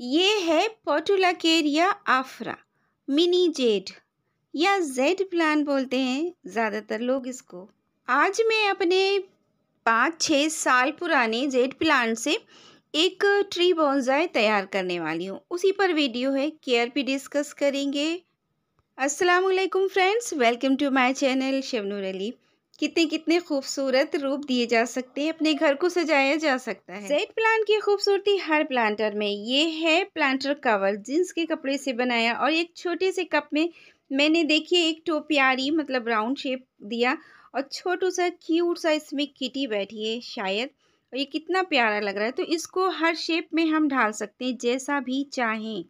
ये है Portulacaria afra mini jade या जेड प्लान बोलते हैं ज़्यादातर लोग इसको आज मैं अपने पाँच छः साल पुराने जेड प्लान से एक ट्री बॉन्जाई तैयार करने वाली हूँ उसी पर वीडियो है केयर भी डिस्कस करेंगे अस्सलाम वालेकुम friends welcome to my channel Shabnoor Ali कितने कितने खूबसूरत रूप दिए जा सकते हैं अपने घर को सजाया जा सकता है सेट प्लांट की खूबसूरती हर प्लांटर में ये है प्लांटर कवर जींस के कपड़े से बनाया और एक छोटे से कप में मैंने देखिए एक टोपियारी मतलब राउंड शेप दिया और छोटू सा क्यूट सा इसमें किटी बैठी है शायद और ये कितना प्यारा लग रहा है तो इसको हर शेप में हम ढाल सकते हैं जैसा भी चाहें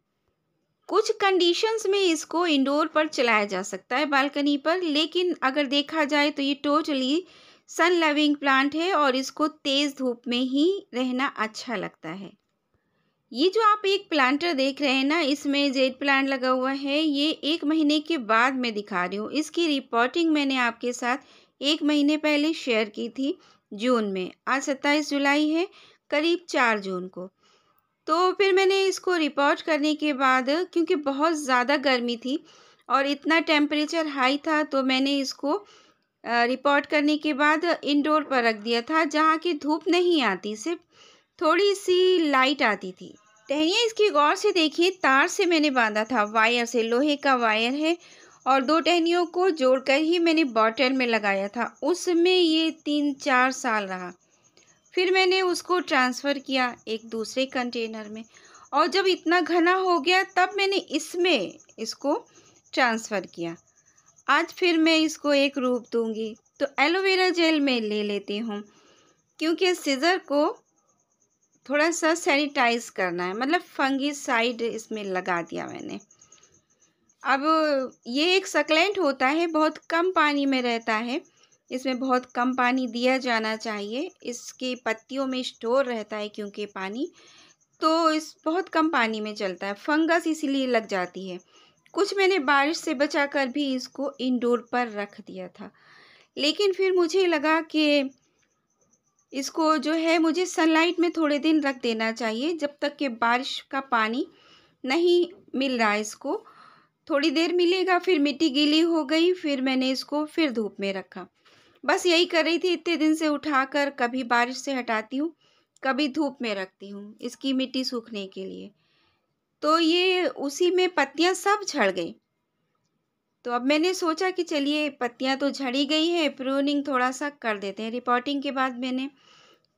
कुछ कंडीशंस में इसको इंडोर पर चलाया जा सकता है बालकनी पर लेकिन अगर देखा जाए तो ये टोटली सन लविंग प्लांट है और इसको तेज़ धूप में ही रहना अच्छा लगता है ये जो आप एक प्लांटर देख रहे हैं ना इसमें जेड प्लांट लगा हुआ है ये एक महीने के बाद मैं दिखा रही हूँ इसकी रिपोर्टिंग मैंने आपके साथ एक महीने पहले शेयर की थी जून में आज सत्ताईस जुलाई है करीब चार जून को तो फिर मैंने इसको रिपोर्ट करने के बाद क्योंकि बहुत ज़्यादा गर्मी थी और इतना टेम्परेचर हाई था तो मैंने इसको रिपोर्ट करने के बाद इंडोर पर रख दिया था जहाँ की धूप नहीं आती सिर्फ थोड़ी सी लाइट आती थी टहनियाँ इसकी गौर से देखिए तार से मैंने बांधा था वायर से लोहे का वायर है और दो टहनियों को जोड़कर ही मैंने बॉटल में लगाया था उसमें ये तीन चार साल रहा फिर मैंने उसको ट्रांसफ़र किया एक दूसरे कंटेनर में और जब इतना घना हो गया तब मैंने इसमें इसको ट्रांसफ़र किया आज फिर मैं इसको एक रूप दूंगी तो एलोवेरा जेल में ले लेती हूँ क्योंकि सीज़र को थोड़ा सा सैनिटाइज करना है मतलब फंगी साइड इसमें लगा दिया मैंने अब ये एक सकलेंट होता है बहुत कम पानी में रहता है इसमें बहुत कम पानी दिया जाना चाहिए इसके पत्तियों में स्टोर रहता है क्योंकि पानी तो इस बहुत कम पानी में चलता है फंगस इसीलिए लग जाती है कुछ मैंने बारिश से बचा कर भी इसको इंडोर पर रख दिया था लेकिन फिर मुझे लगा कि इसको जो है मुझे सनलाइट में थोड़े दिन रख देना चाहिए जब तक कि बारिश का पानी नहीं मिल रहा इसको थोड़ी देर मिलेगा फिर मिट्टी गीली हो गई फिर मैंने इसको फिर धूप में रखा बस यही कर रही थी इतने दिन से उठाकर कभी बारिश से हटाती हूँ कभी धूप में रखती हूँ इसकी मिट्टी सूखने के लिए तो ये उसी में पत्तियाँ सब झड़ गई तो अब मैंने सोचा कि चलिए पत्तियाँ तो झड़ी गई हैं प्रोनिंग थोड़ा सा कर देते हैं रिपोर्टिंग के बाद मैंने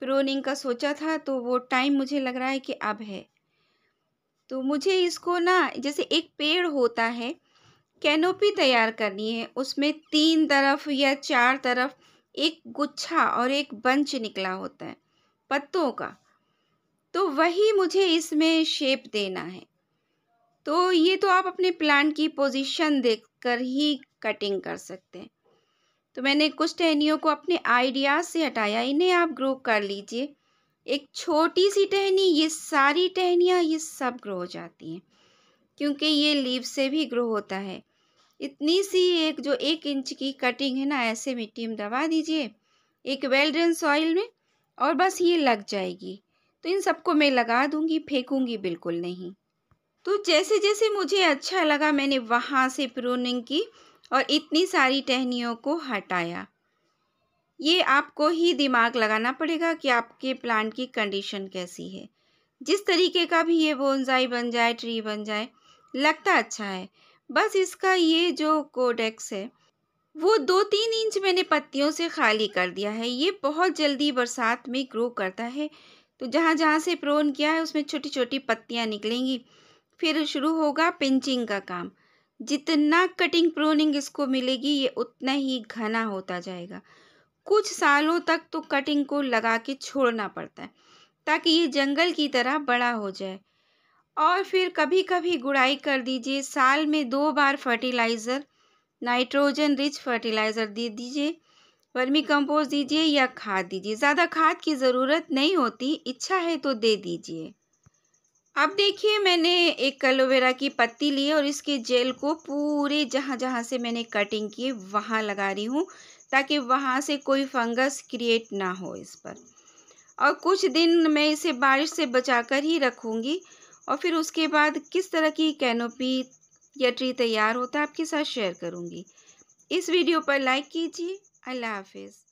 प्रोनिंग का सोचा था तो वो टाइम मुझे लग रहा है कि अब है तो मुझे इसको ना जैसे एक पेड़ होता है कैनोपी तैयार करनी है उसमें तीन तरफ या चार तरफ एक गुच्छा और एक बंच निकला होता है पत्तों का तो वही मुझे इसमें शेप देना है तो ये तो आप अपने प्लांट की पोजीशन देखकर ही कटिंग कर सकते हैं तो मैंने कुछ टहनियों को अपने आइडियाज़ से हटाया इन्हें आप ग्रो कर लीजिए एक छोटी सी टहनी ये सारी टहनियाँ ये सब ग्रो हो जाती हैं क्योंकि ये लीव से भी ग्रो होता है इतनी सी एक जो एक इंच की कटिंग है ना ऐसे मिट्टी में दबा दीजिए एक वेल ड्रेन सॉइल में और बस ये लग जाएगी तो इन सबको मैं लगा दूंगी फेंकूंगी बिल्कुल नहीं तो जैसे जैसे मुझे अच्छा लगा मैंने वहाँ से प्रूनिंग की और इतनी सारी टहनियों को हटाया ये आपको ही दिमाग लगाना पड़ेगा कि आपके प्लांट की कंडीशन कैसी है जिस तरीके का भी ये बोनजाई बन जाए ट्री बन जाए लगता अच्छा है बस इसका ये जो कोडेक्स है वो दो तीन इंच मैंने पत्तियों से खाली कर दिया है ये बहुत जल्दी बरसात में ग्रो करता है तो जहाँ जहाँ से प्रोन किया है उसमें छोटी छोटी पत्तियाँ निकलेंगी फिर शुरू होगा पिंचिंग का काम जितना कटिंग प्रोनिंग इसको मिलेगी ये उतना ही घना होता जाएगा कुछ सालों तक तो कटिंग को लगा के छोड़ना पड़ता है ताकि ये जंगल की तरह बड़ा हो जाए और फिर कभी कभी गुड़ाई कर दीजिए साल में दो बार फर्टिलाइज़र नाइट्रोजन रिच फर्टिलाइज़र दे दीजिए वर्मी कंपोस्ट दीजिए या खाद दीजिए ज़्यादा खाद की ज़रूरत नहीं होती इच्छा है तो दे दीजिए अब देखिए मैंने एक एलोवेरा की पत्ती ली और इसके जेल को पूरे जहाँ जहाँ से मैंने कटिंग की वहाँ लगा रही हूँ ताकि वहाँ से कोई फंगस क्रिएट ना हो इस पर और कुछ दिन मैं इसे बारिश से बचाकर ही रखूँगी और फिर उसके बाद किस तरह की कैनोपी या ट्री तैयार होता है आपके साथ शेयर करूँगी इस वीडियो पर लाइक कीजिए अल्लाह हाफिज़